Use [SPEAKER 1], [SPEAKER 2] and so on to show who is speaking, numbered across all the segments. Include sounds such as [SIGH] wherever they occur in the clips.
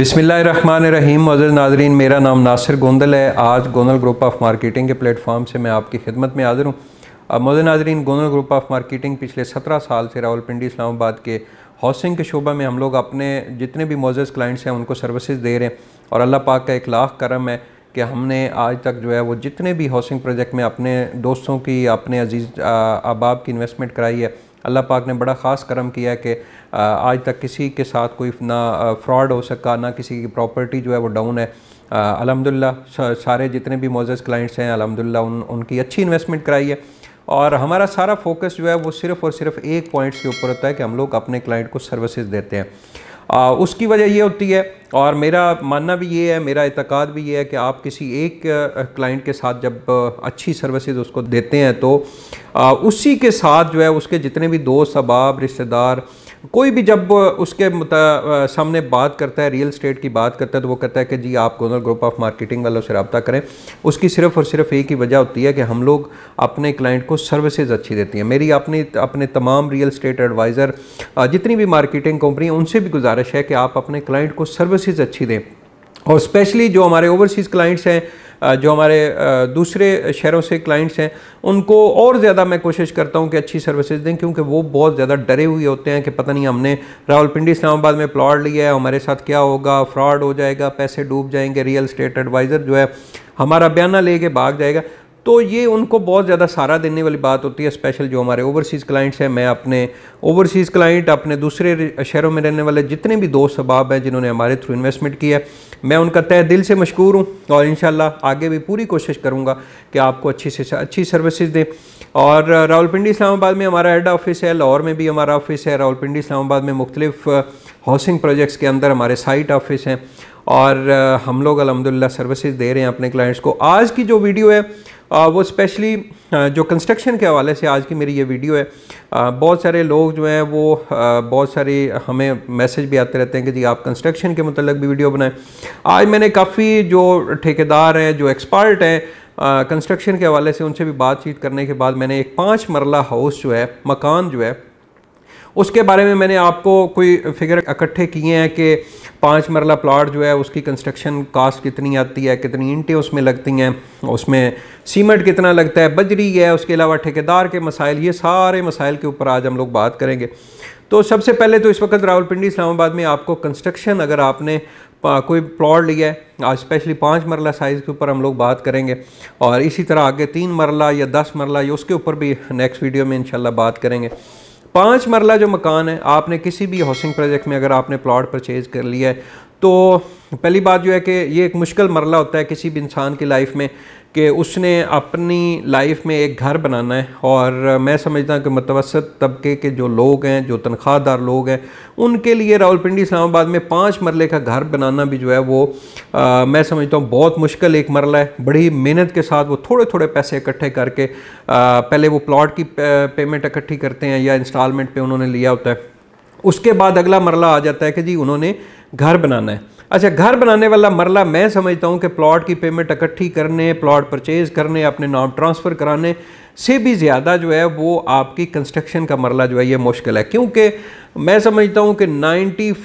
[SPEAKER 1] बिसमीम मज़र नाजरीन मेरा नाम नासिर गोंदल है आज गोंदल ग्रुप ऑफ मार्केटिंग के प्लेटफॉर्म से मैं आपकी खिदमत में हाज़िर हूँ अब मज़र नाजरीन गोंदल ग्रुप ऑफ मार्केटिंग पिछले सत्रह साल से रावलपिंडी इस्लामाबाद के हाउसिंग के शोबा में हम लोग अपने जितने भी मोज़ क्लाइंट्स हैं उनको सर्विसेज दे रहे हैं और अल्लाह पाक का एक लाख करम है कि हमने आज तक जो है वो जितने भी हाउसिंग प्रोजेक्ट में अपने दोस्तों की अपने अजीज़ अहबाब की इन्वेस्टमेंट कराई है अल्लाह पाक ने बड़ा ख़ास करम किया कि आज तक किसी के साथ कोई ना फ्रॉड हो सका ना किसी की प्रॉपर्टी जो है वो डाउन है अलहमदिल्ला सारे जितने भी मोजस क्लाइंट्स हैं अलहमदिल्ला उन उनकी अच्छी इन्वेस्टमेंट कराई है और हमारा सारा फोकस जो है वो सिर्फ़ और सिर्फ एक पॉइंट्स के ऊपर होता है कि हम लोग अपने क्लाइंट को सर्विसेज देते हैं आ, उसकी वजह ये होती है और मेरा मानना भी ये है मेरा इतकाद भी ये है कि आप किसी एक क्लाइंट के साथ जब अच्छी सर्विसेज उसको देते हैं तो आ, उसी के साथ जो है उसके जितने भी दोस्त अहबाब रिश्तेदार कोई भी जब उसके सामने बात करता है रियल स्टेट की बात करता है तो वो कहता है कि जी आप गोनर ग्रुप ऑफ मार्केटिंग वालों से रबता करें उसकी सिर्फ और सिर्फ एक ही वजह होती है कि हम लोग अपने क्लाइंट को सर्विसेज अच्छी देती हैं मेरी अपनी अपने तमाम रियल इस्टेट एडवाइज़र जितनी भी मार्केटिंग कंपनी उनसे भी गुजारिश है कि आप अपने क्लाइंट को सर्विसेज अच्छी दें और स्पेशली जो हमारे ओवरसीज़ क्लाइंट्स हैं जो हमारे दूसरे शहरों से क्लाइंट्स हैं उनको और ज़्यादा मैं कोशिश करता हूँ कि अच्छी सर्विसेज दें क्योंकि वो बहुत ज़्यादा डरे हुए होते हैं कि पता नहीं हमने रावलपिंडी इस्लामाबाद में प्लाट लिया है हमारे साथ क्या होगा फ्रॉड हो जाएगा पैसे डूब जाएंगे रियल स्टेट एडवाइज़र जो है हमारा बयाना लेके भाग जाएगा तो ये उनको बहुत ज़्यादा सहारा देने वाली बात होती है स्पेशल जो हमारे ओवरसीज़ क्लाइंट्स हैं मैं अपने ओवरसीज़ क्लाइंट अपने दूसरे शहरों में रहने वाले जितने भी दोस्त अहबाब हैं जिन्होंने हमारे थ्रू इन्वेस्टमेंट किया है मैं उनका तय दिल से मशहूर हूँ और इन आगे भी पूरी कोशिश करूँगा कि आपको अच्छी से अच्छी सर्विसज़ दें और रावलपिंडी इस्लामाबाद में हमारा हेड ऑफिस है लाहौर में भी हमारा ऑफिस है रावलपिंडी इस्लामाबाद में मुख्तलिफ हाउसिंग प्रोजेक्ट्स के अंदर हमारे साइट ऑफिस हैं और हम लोग अलहमदिल्ला सर्विसज़ दे रहे हैं अपने क्लाइंट्स को आज की जो वीडियो है वो स्पेशली जो कंस्ट्रक्शन के हवाले से आज की मेरी ये वीडियो है बहुत सारे लोग जो हैं वो बहुत सारे हमें मैसेज भी आते रहते हैं कि जी आप कंस्ट्रक्शन के मतलब भी वीडियो बनाएं आज मैंने काफ़ी जो ठेकेदार हैं जो एक्सपर्ट हैं कंस्ट्रक्शन के हवाले से उनसे भी बातचीत करने के बाद मैंने एक पाँच मरला हाउस जो है मकान जो है उसके बारे में मैंने आपको कोई फिगर इकट्ठे किए हैं कि पाँच मरला प्लाट जो है उसकी कंस्ट्रक्शन कास्ट कितनी आती है कितनी इंटें उसमें लगती हैं उसमें सीमेंट कितना लगता है बजरी है उसके अलावा ठेकेदार के मसाइल ये सारे मसाइल के ऊपर आज हम लोग बात करेंगे तो सबसे पहले तो इस वक्त रावलपिंडी इस्लामाबाद में आपको कंस्ट्रक्शन अगर आपने कोई प्लॉट लिया है आज स्पेशली पाँच मरला साइज़ के ऊपर हम लोग बात करेंगे और इसी तरह आगे तीन मरला या दस मरला या उसके ऊपर भी नेक्स्ट वीडियो में इंशाल्लाह बात करेंगे पाँच मरला जो मकान है आपने किसी भी हाउसिंग प्रोजेक्ट में अगर आपने प्लॉट परचेज़ कर लिया है तो पहली बात जो है कि ये एक मुश्किल मरला होता है किसी भी इंसान की लाइफ में कि उसने अपनी लाइफ में एक घर बनाना है और मैं समझता हूँ कि मतवसत तबके के जो लोग हैं जो तनख्वाहदार लोग हैं उनके लिए रावलपिंडी इस्लामाबाद में पाँच मरले का घर बनाना भी जो है वो आ, मैं समझता हूँ बहुत मुश्किल एक मरला है बड़ी मेहनत के साथ वो थोड़े थोड़े पैसे इकट्ठे करके आ, पहले वो प्लाट की पेमेंट इकट्ठी करते हैं या इंस्टॉलमेंट पर उन्होंने लिया होता है उसके बाद अगला मरला आ जाता है कि जी उन्होंने घर बनाना है अच्छा घर बनाने वाला मरला मैं समझता हूँ कि प्लॉट की पेमेंट इकट्ठी करने प्लॉट परचेज़ करने अपने नाम ट्रांसफ़र कराने से भी ज़्यादा जो है वो आपकी कंस्ट्रक्शन का मरला जो है ये मुश्किल है क्योंकि मैं समझता हूँ कि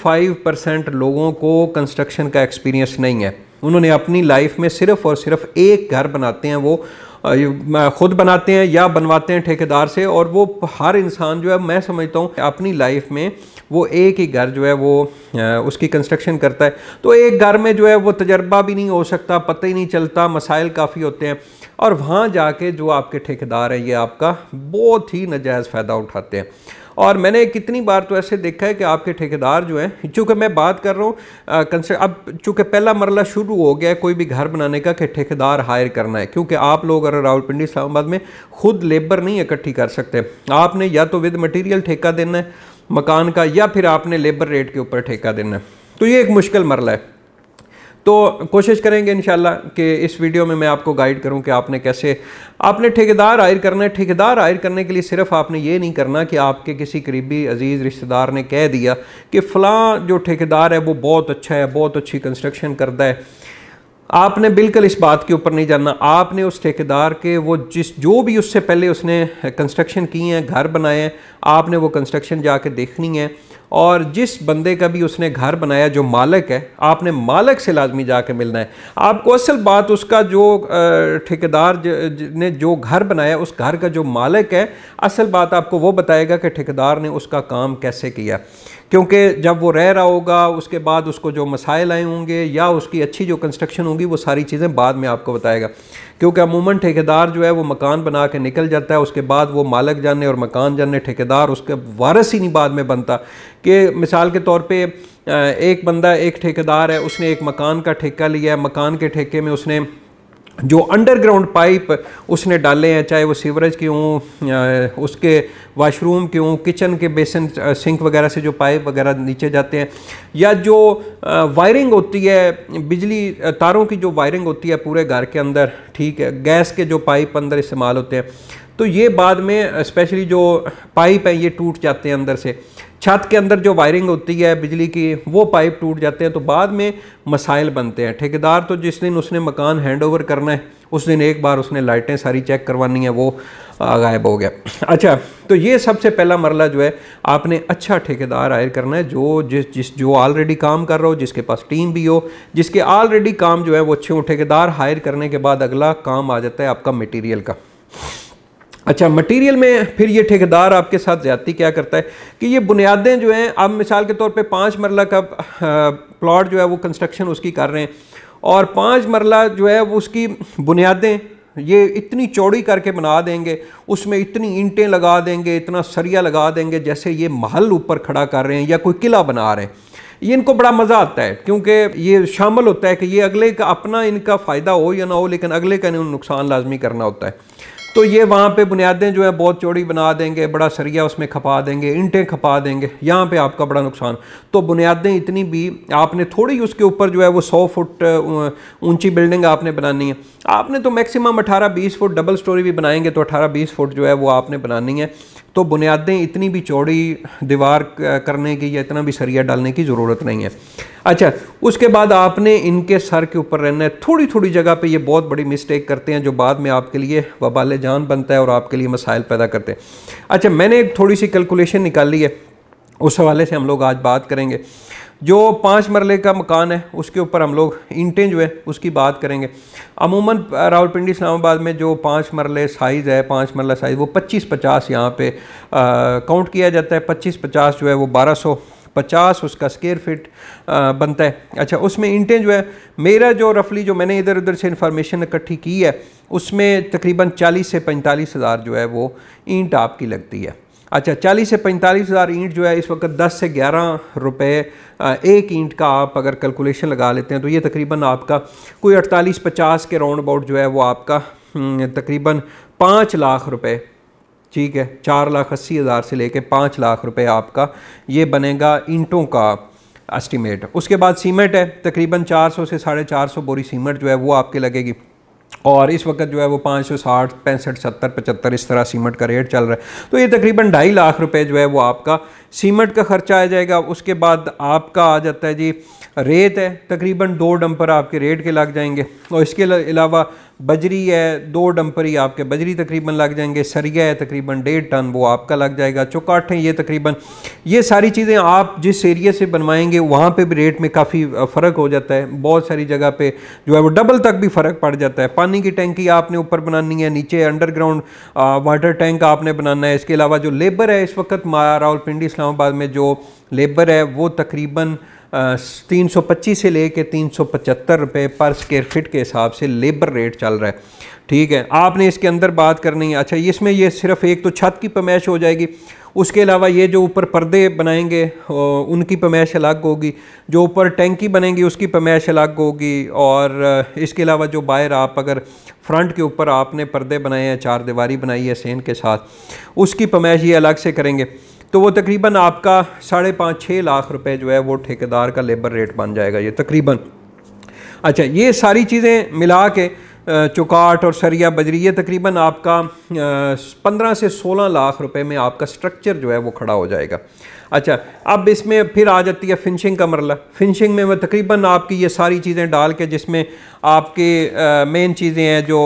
[SPEAKER 1] 95 परसेंट लोगों को कंस्ट्रक्शन का एक्सपीरियंस नहीं है उन्होंने अपनी लाइफ में सिर्फ़ और सिर्फ एक घर बनाते हैं वो ख़ुद बनाते हैं या बनवाते हैं ठेकेदार से और वो हर इंसान जो है मैं समझता हूँ अपनी लाइफ में वो एक ही घर जो है वो उसकी कंस्ट्रक्शन करता है तो एक घर में जो है वो तजर्बा भी नहीं हो सकता पता ही नहीं चलता मसाइल काफ़ी होते हैं और वहाँ जाके जो आपके ठेकेदार हैं ये आपका बहुत ही नजायज़ फ़ायदा उठाते हैं और मैंने कितनी बार तो ऐसे देखा है कि आपके ठेकेदार जो हैं चूँकि मैं बात कर रहा हूँ अब चूँकि पहला मरला शुरू हो गया है कोई भी घर बनाने का कि ठेकेदार हायर करना है क्योंकि आप लोग अगर रावलपिंडी इस्लामाबाद में खुद लेबर नहीं इकट्ठी कर सकते आपने या तो विद मटीरियल ठेका देना है मकान का या फिर आपने लेबर रेट के ऊपर ठेका देना है तो ये एक मुश्किल मरला है तो कोशिश करेंगे इन कि इस वीडियो में मैं आपको गाइड करूं कि आपने कैसे आपने ठेकेदार हायर करना है ठेकेदार हायर करने के लिए सिर्फ आपने ये नहीं करना कि आपके किसी करीबी अजीज़ रिश्तेदार ने कह दिया कि फ़लाँ जो ठेकेदार है वो बहुत अच्छा है बहुत अच्छी कंस्ट्रक्शन करता है आपने बिल्कुल इस बात के ऊपर नहीं जानना आपने उस ठेकेदार के वो जिस जो भी उससे पहले उसने कंस्ट्रक्शन की है घर बनाए हैं आपने वो कंस्ट्रक्शन जाके देखनी है और जिस बंदे का भी उसने घर बनाया जो मालक है आपने मालक से लाजमी कर मिलना है आपको असल बात उसका जो ठेकेदार ने जो घर बनाया उस घर का जो मालिक है असल बात आपको वो बताएगा कि ठेकेदार ने उसका काम कैसे किया क्योंकि जब वो रह रहा होगा उसके बाद उसको जो मसाइल आए होंगे या उसकी अच्छी जो कंस्ट्रक्शन होगी वो सारी चीज़ें बाद में आपको बताएगा क्योंकि अमूमन ठेकेदार जो है वो मकान बना के निकल जाता है उसके बाद वो मालक जाने और मकान जाने ठेकेदार उसके वारस ही नहीं बाद में बनता कि मिसाल के तौर पर एक बंदा एक ठेकेदार है उसने एक मकान का ठेका लिया है मकान के ठेके में उसने जो अंडरग्राउंड पाइप उसने डाले हैं चाहे वो सीवरेज के हों उसके वाशरूम के हों किचन के बेसन सिंक वगैरह से जो पाइप वगैरह नीचे जाते हैं या जो वायरिंग होती है बिजली तारों की जो वायरिंग होती है पूरे घर के अंदर ठीक है गैस के जो पाइप अंदर इस्तेमाल होते हैं तो ये बाद में स्पेशली जो पाइप हैं ये टूट जाते हैं अंदर से छत के अंदर जो वायरिंग होती है बिजली की वो पाइप टूट जाते हैं तो बाद में मसाइल बनते हैं ठेकेदार तो जिस दिन उसने मकान हैंडओवर करना है उस दिन एक बार उसने लाइटें सारी चेक करवानी है वो गायब हो गया [CLEARS THROAT] अच्छा तो ये सबसे पहला मरला जो है आपने अच्छा ठेकेदार हायर करना है जो जिस जिस जो ऑलरेडी काम कर रहा हो जिसके पास टीम भी हो जिसके ऑलरेडी काम जो है वो अच्छे हो ठेकेदार हायर करने के बाद अगला काम आ जाता है आपका मटीरियल का अच्छा मटेरियल में फिर ये ठेकेदार आपके साथ ज़्यादा क्या करता है कि ये बुनियादें जो हैं अब मिसाल के तौर पे पाँच मरला का प्लॉट जो है वो कंस्ट्रक्शन उसकी कर रहे हैं और पाँच मरला जो है वो उसकी बुनियादें ये इतनी चौड़ी करके बना देंगे उसमें इतनी ईंटें लगा देंगे इतना सरिया लगा देंगे जैसे ये महल ऊपर खड़ा कर रहे हैं या कोई किला बना रहे हैं ये इनको बड़ा मज़ा आता है क्योंकि ये शामिल होता है कि ये अगले का अपना इनका फ़ायदा हो या ना हो लेकिन अगले का इन्हें नुकसान लाजमी करना होता है तो ये वहाँ पे बुनियादें जो है बहुत चौड़ी बना देंगे बड़ा सरिया उसमें खपा देंगे इंटें खपा देंगे यहाँ पे आपका बड़ा नुकसान तो बुनियादें इतनी भी आपने थोड़ी उसके ऊपर जो है वो सौ फुट ऊंची बिल्डिंग आपने बनानी है आपने तो मैक्सिमम अठारह बीस फुट डबल स्टोरी भी बनाएंगे तो अठारह बीस फुट जो है वो आपने बनानी है तो बुनियादें इतनी भी चौड़ी दीवार करने की या इतना भी सरिया डालने की ज़रूरत नहीं है अच्छा उसके बाद आपने इनके सर के ऊपर रहना है थोड़ी थोड़ी जगह पे ये बहुत बड़ी मिस्टेक करते हैं जो बाद में आपके लिए वबाल जान बनता है और आपके लिए मसाइल पैदा करते हैं अच्छा मैंने एक थोड़ी सी कैलकुलेशन निकाली है उस हवाले से हम लोग आज बात करेंगे जो पाँच मरले का मकान है उसके ऊपर हम लोग इंटें जो है उसकी बात करेंगे अमूमन रावलपिंडी इस्लामाबाद में जो पाँच मरले साइज़ है पाँच मरला साइज़ वो पच्चीस पचास यहाँ पे काउंट किया जाता है पच्चीस पचास जो है वो बारह सौ पचास उसका स्केयर फिट बनता है अच्छा उसमें इंटें जो है मेरा जो रफली जो मैंने इधर उधर से इंफॉर्मेशन इकट्ठी की है उसमें तकरीबन चालीस से पैंतालीस हज़ार जो है वो ईंट आपकी लगती है अच्छा चालीस से पैंतालीस हज़ार ईंट जो है इस वक्त दस से ग्यारह रुपये एक ईंट का आप अगर कैलकुलेशन लगा लेते हैं तो ये तकरीबन आपका कोई अड़तालीस पचास के राउंड अबाउट जो है वो आपका हम्म, तकरीबन पाँच लाख रुपये ठीक है चार लाख अस्सी हज़ार से लेके पाँच लाख रुपए आपका ये बनेगा ईंटों का एस्टिमेट उसके बाद सीमेंट है तकरीबन चार सौ से साढ़े चार सौ बोरी सीमेंट जो है वो आपके लगेगी और इस वक्त जो है वो पाँच सौ साठ पैंसठ सत्तर पचहत्तर इस तरह सीमेंट का रेट चल रहा है तो ये तकरीबन ढाई लाख रुपए जो है वो आपका सीमेंट का ख़र्चा आ जाएगा उसके बाद आपका आ जाता है जी रेत है तकरीबन दो डंपर आपके रेट के लग जाएंगे और इसके अलावा बजरी है दो डंपरी आपके बजरी तकरीबन लग जाएंगे सरिया है तकरीबन डेढ़ टन वो आपका लग जाएगा चौकाठ है ये तकरीबन ये सारी चीज़ें आप जिस एरिए से बनवाएंगे वहाँ पे भी रेट में काफ़ी फ़र्क हो जाता है बहुत सारी जगह पे जो है वो डबल तक भी फ़र्क पड़ जाता है पानी की टैंकी आपने ऊपर बनानी है नीचे अंडरग्राउंड वाटर टैंक आपने बनाना है इसके अलावा जो लेबर है इस वक्त पिंडी इस्लामाबाद में जो लेबर है वो तकरीबन तीन सौ पच्चीस से ले कर तीन सौ पचहत्तर रुपये पर स्केयर फिट के हिसाब से लेबर रेट चल रहा है ठीक है आपने इसके अंदर बात करनी है अच्छा इसमें ये सिर्फ एक तो छत की पमैश हो जाएगी उसके अलावा ये जो ऊपर पर्दे बनाएंगे उनकी पमैश अलग होगी जो ऊपर टैंकी बनेंगी उसकी पमैश अलग होगी और इसके अलावा जो बाहर आप अगर फ्रंट के ऊपर आपने पर्दे बनाए हैं चार दीवारी बनाई है सेन के साथ उसकी पमैश ये अलग से करेंगे तो वो तकरीबन आपका साढ़े पाँच छः लाख रुपए जो है वो ठेकेदार का लेबर रेट बन जाएगा ये तकरीबन अच्छा ये सारी चीज़ें मिला के चौकाट और सरिया बजरी ये तकरीबन आपका पंद्रह से सोलह लाख रुपए में आपका स्ट्रक्चर जो है वो खड़ा हो जाएगा अच्छा अब इसमें फिर आ जाती है फिनिशिंग का मरला फिनिशिंग में वह तकरीबन आपकी ये सारी चीज़ें डाल के जिसमें आपके मेन चीज़ें हैं जो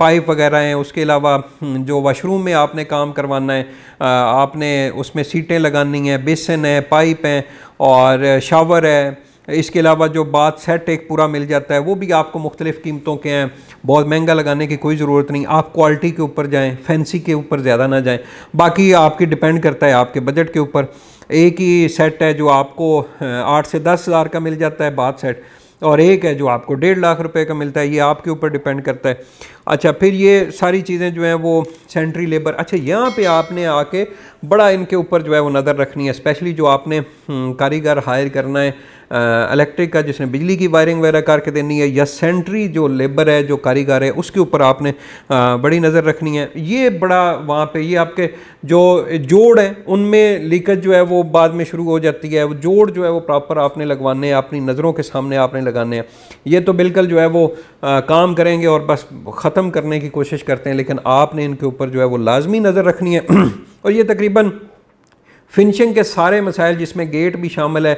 [SPEAKER 1] पाइप वगैरह हैं उसके अलावा हम्म, जो वाशरूम में आपने काम करवाना है आ, आपने उसमें सीटें लगानी हैं बेसन है पाइप हैं और शावर है इसके अलावा जो बात सेट एक पूरा मिल जाता है वो भी आपको मुख्तलिफ़ कीमतों के हैं बहुत महंगा लगाने की कोई ज़रूरत नहीं आप क्वालिटी के ऊपर जाएँ फैंसी के ऊपर ज़्यादा ना जाएँ बाकी आपकी डिपेंड करता है आपके बजट के ऊपर एक ही सेट है जो आपको आठ से दस हज़ार का मिल जाता है बात सेट और एक है जो आपको डेढ़ लाख रुपए का मिलता है ये आपके ऊपर डिपेंड करता है अच्छा फिर ये सारी चीज़ें जो हैं वो सेंट्री लेबर अच्छा यहाँ पे आपने आके बड़ा इनके ऊपर जो है वो नज़र रखनी है स्पेशली जो आपने हम्म, कारीगर हायर करना है इलेक्ट्रिक का जिसने बिजली की वायरिंग वगैरह करके देनी है या सेंट्री जो लेबर है जो कारीगर है उसके ऊपर आपने आ, बड़ी नज़र रखनी है ये बड़ा वहाँ पे ये आपके जो जोड़ हैं उनमें लीकेज जो है वो बाद में शुरू हो जाती है वो जोड़ जो है वो प्रॉपर आपने लगवाने हैं अपनी नज़रों के सामने आपने लगाने हैं ये तो बिल्कुल जो है वो आ, काम करेंगे और बस ख़त्म ख़त्म करने की कोशिश करते हैं लेकिन आपने इनके ऊपर जो है वो लाजमी नज़र रखनी है [CLEARS THROAT] और ये तकरीबन फिनिशिंग के सारे मसाइल जिसमें गेट भी शामिल है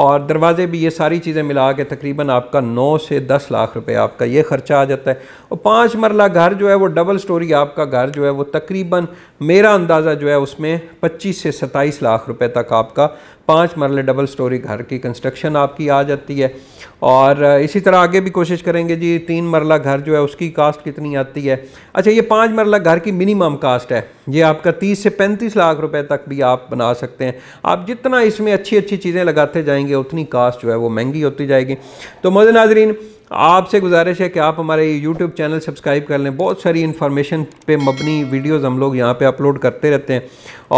[SPEAKER 1] और दरवाज़े भी ये सारी चीज़ें मिला के तकरीबन आपका नौ से दस लाख रुपये आपका ये ख़र्चा आ जाता है और पाँच मरला घर जो है वो डबल स्टोरी आपका घर जो है वो तकरीबन मेरा अंदाज़ा जो है उसमें पच्चीस से सत्ताईस लाख रुपये तक आपका पाँच मरले डबल स्टोरी घर की कंस्ट्रक्शन आपकी आ जाती है और इसी तरह आगे भी कोशिश करेंगे जी तीन मरला घर जो है उसकी कास्ट कितनी आती है अच्छा ये पाँच मरला घर की मिनिमम कास्ट है ये आपका तीस से पैंतीस लाख रुपये तक भी आप बना सकते हैं आप जितना इसमें अच्छी अच्छी चीज़ें लगाते जाएंगे जाएंगे उतनी कास्ट जो है वो महंगी होती जाएगी तो मोहन नाजरीन आपसे गुजारिश है कि आप हमारे YouTube चैनल सब्सक्राइब कर लें बहुत सारी इन्फॉर्मेशन पे मबनी वीडियोस हम लोग यहाँ पे अपलोड करते रहते हैं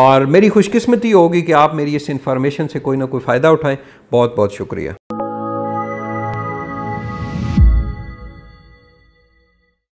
[SPEAKER 1] और मेरी खुशकिस्मती होगी कि आप मेरी इस इन्फॉर्मेशन से कोई ना कोई फ़ायदा उठाएं बहुत बहुत शुक्रिया